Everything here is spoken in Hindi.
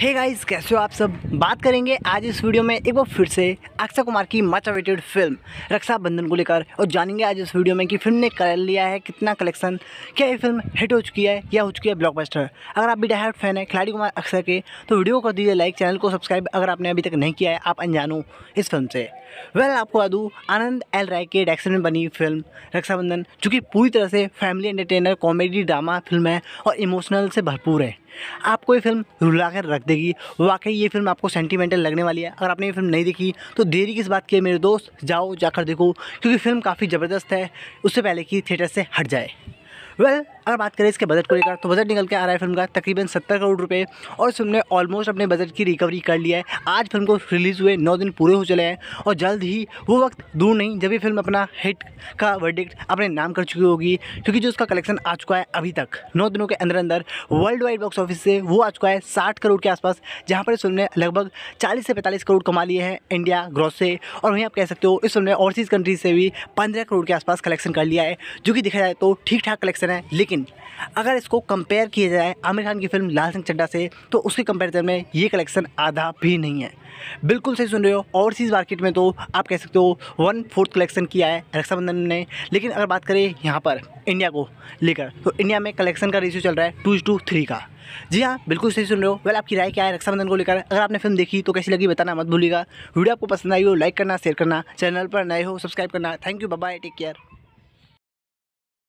हे hey गाइस कैसे हो आप सब बात करेंगे आज इस वीडियो में एक बार फिर से अक्षय कुमार की मच अवेटेड फिल्म रक्षाबंधन को लेकर और जानेंगे आज इस वीडियो में कि फिल्म ने कर लिया है कितना कलेक्शन क्या ये फिल्म हिट हो चुकी है या हो चुकी है ब्लॉकबस्टर अगर आप भी डहाट फैन है खिलाड़ी कुमार अक्षय के तो वीडियो को दीजिए लाइक चैनल को सब्सक्राइब अगर आपने अभी तक नहीं किया है आप अनजानो इस फिल्म से वेल आपको बता दूँ आनंद एल राय के डायरेक्शन में बनी फिल्म रक्षाबंधन जो कि पूरी तरह से family entertainer comedy drama film है और इमोशनल से भरपूर है आपको ये फिल्म रुला कर रख देगी वाकई ये फिल्म आपको सेंटिमेंटल लगने वाली है अगर आपने ये फिल्म नहीं देखी तो देरी किस बात की है मेरे दोस्त जाओ जाकर देखो क्योंकि फिल्म काफ़ी ज़बरदस्त है उससे पहले कि थिएटर से हट जाए वेल well, अगर बात करें इसके बजट को लेकर तो बजट निकल के आ रहा है फिल्म का तकरीबन सत्तर करोड़ रुपए और इस फिल्म ने ऑलमोस्ट अपने बजट की रिकवरी कर लिया है आज फिल्म को रिलीज़ हुए नौ दिन पूरे हो चले हैं और जल्द ही वो वक्त दूर नहीं जब ये फिल्म अपना हिट का वर्डिक्ट अपने नाम कर चुकी होगी क्योंकि जो उसका कलेक्शन आ चुका है अभी तक नौ दिनों के अंदर अंदर वर्ल्ड वाइड बॉक्स ऑफिस से वो आ चुका है साठ करोड़ के आसपास जहाँ पर इस फिल्म ने लगभग चालीस से पैंतालीस करोड़ कमा लिए हैं इंडिया ग्रॉस से और वहीं आप कह सकते हो इस फिल्म ने ओवरसीज़ कंट्रीज से भी पंद्रह करोड़ के आसपास कलेक्शन कर लिया है जो कि देखा जाए तो ठीक ठाक कलेक्शन एक्शन है लेकिन अगर इसको कंपेयर किया जाए आमिर खान की फिल्म लाल सिंह चड्डा से तो उसके कंपेरिजन में ये कलेक्शन आधा भी नहीं है बिल्कुल सही सुन रहे हो और चीज मार्केट में तो आप कह सकते हो वन फोर्थ कलेक्शन किया है रक्षाबंधन ने लेकिन अगर बात करें यहाँ पर इंडिया को लेकर तो इंडिया में कलेक्शन का रेशियो चल रहा है टू टू थ्री का जी हाँ बिल्कुल सही सुन रहे हो वेल आपकी राय क्या है रक्षाबंधन को लेकर अगर आपने फिल्म देखी तो कैसी लगी बताना मत भूलिएगा वीडियो आपको पसंद आई हो लाइक करना शेयर करना चैनल पर नए हो सब्सक्राइब करना thank you bye take care